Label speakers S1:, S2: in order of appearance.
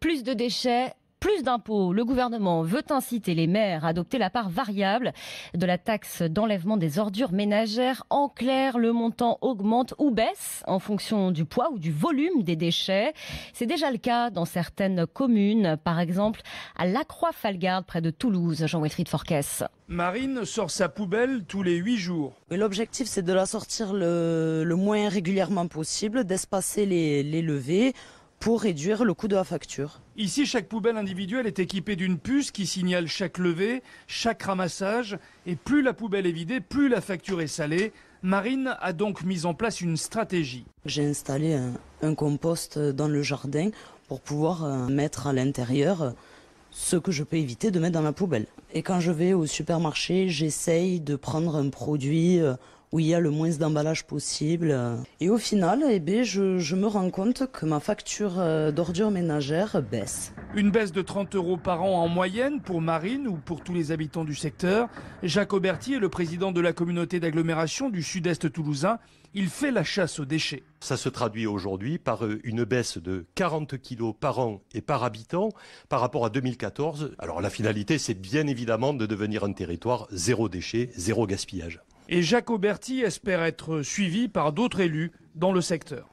S1: plus de déchets, plus d'impôts. Le gouvernement veut inciter les maires à adopter la part variable de la taxe d'enlèvement des ordures ménagères. En clair, le montant augmente ou baisse en fonction du poids ou du volume des déchets. C'est déjà le cas dans certaines communes, par exemple à lacroix Croix-Falgarde près de Toulouse, Jean-Wilfried Forquès.
S2: Marine sort sa poubelle tous les huit jours. L'objectif, c'est de la sortir le, moins régulièrement possible, d'espacer les levées pour réduire le coût de la facture.
S3: Ici, chaque poubelle individuelle est équipée d'une puce qui signale chaque levée, chaque ramassage. Et plus la poubelle est vidée, plus la facture est salée. Marine a donc mis en
S2: place une stratégie. J'ai installé un, compost dans le jardin pour pouvoir euh, mettre à l'intérieur euh, ce que je peux éviter de mettre dans la poubelle. Et quand je vais au supermarché, j'essaye de prendre un produit euh, où il y a le moins d'emballage possible. Et au final, eh ben, je, je, me rends compte que ma facture euh, d'ordures ménagères baisse.
S3: Une baisse de 30 euros par an en moyenne pour Marine ou pour tous les habitants du secteur. Jacques Auberti est le président de la communauté d'agglomération du sud-est toulousain. Il fait
S4: la chasse aux déchets. Ça se traduit aujourd'hui par euh, une baisse de 40 kilos par an et par habitant par rapport à 2014. Alors la finalité, c'est bien évidemment évidemment de devenir un territoire zéro déchet, zéro gaspillage.
S3: Et Jacques Auberti espère être suivi par d'autres élus dans le secteur.